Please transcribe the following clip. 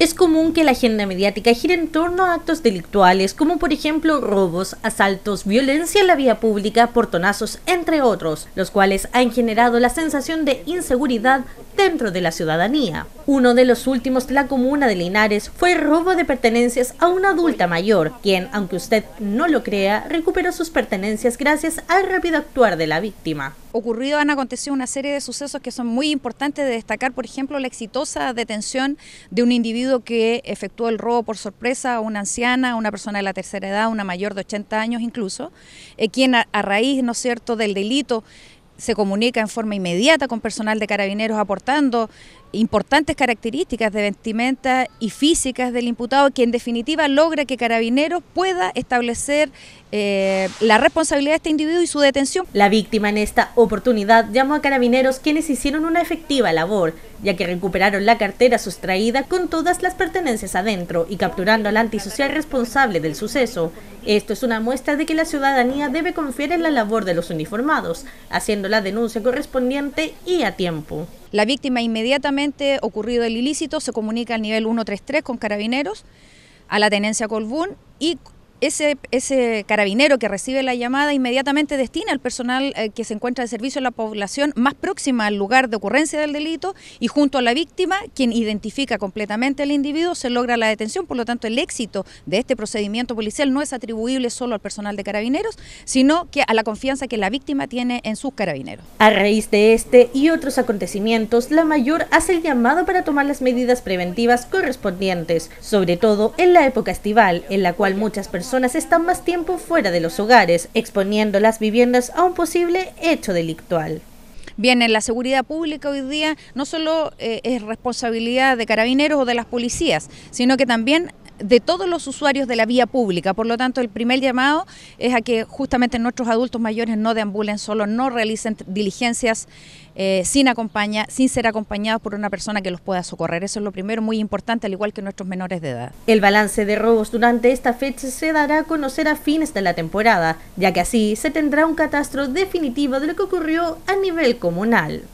Es común que la agenda mediática gire en torno a actos delictuales, como por ejemplo robos, asaltos, violencia en la vía pública, portonazos, entre otros, los cuales han generado la sensación de inseguridad dentro de la ciudadanía. Uno de los últimos de la comuna de Linares fue el robo de pertenencias a una adulta mayor, quien, aunque usted no lo crea, recuperó sus pertenencias gracias al rápido actuar de la víctima ocurrido han acontecido una serie de sucesos que son muy importantes de destacar, por ejemplo, la exitosa detención de un individuo que efectuó el robo por sorpresa a una anciana, a una persona de la tercera edad, una mayor de 80 años incluso, eh, quien a, raíz, ¿no es cierto?, del delito se comunica en forma inmediata con personal de carabineros aportando importantes características de vestimenta y físicas del imputado, que en definitiva logra que Carabineros pueda establecer eh, la responsabilidad de este individuo y su detención. La víctima en esta oportunidad llamó a Carabineros quienes hicieron una efectiva labor, ya que recuperaron la cartera sustraída con todas las pertenencias adentro y capturando al antisocial responsable del suceso. Esto es una muestra de que la ciudadanía debe confiar en la labor de los uniformados, haciendo la denuncia correspondiente y a tiempo. La víctima inmediatamente ocurrido el ilícito se comunica al nivel 133 con carabineros, a la tenencia Colbún y ese, carabinero que recibe la llamada inmediatamente destina al personal eh, que se encuentra de servicio en la población más próxima al lugar de ocurrencia del delito y junto a la víctima, quien identifica completamente al individuo, se logra la detención. Por lo tanto, el éxito de este procedimiento policial no es atribuible solo al personal de carabineros, sino que a la confianza que la víctima tiene en sus carabineros. A raíz de este y otros acontecimientos, la mayor hace el llamado para tomar las medidas preventivas correspondientes, sobre todo en la época estival, en la cual muchas personas personas están más tiempo fuera de los hogares, exponiendo las viviendas a un posible hecho delictual. Bien, en la seguridad pública hoy día no solo eh, es responsabilidad de carabineros o de las policías, sino que también de todos los usuarios de la vía pública. Por lo tanto, el primer llamado es a que justamente nuestros adultos mayores no deambulen solo, no realicen diligencias eh, sin, acompaña, sin ser acompañados por una persona que los pueda socorrer. Eso es lo primero, muy importante, al igual que nuestros menores de edad. El balance de robos durante esta fecha se dará a conocer a fines de la temporada, ya que así se tendrá un catastro definitivo de lo que ocurrió a nivel comunal.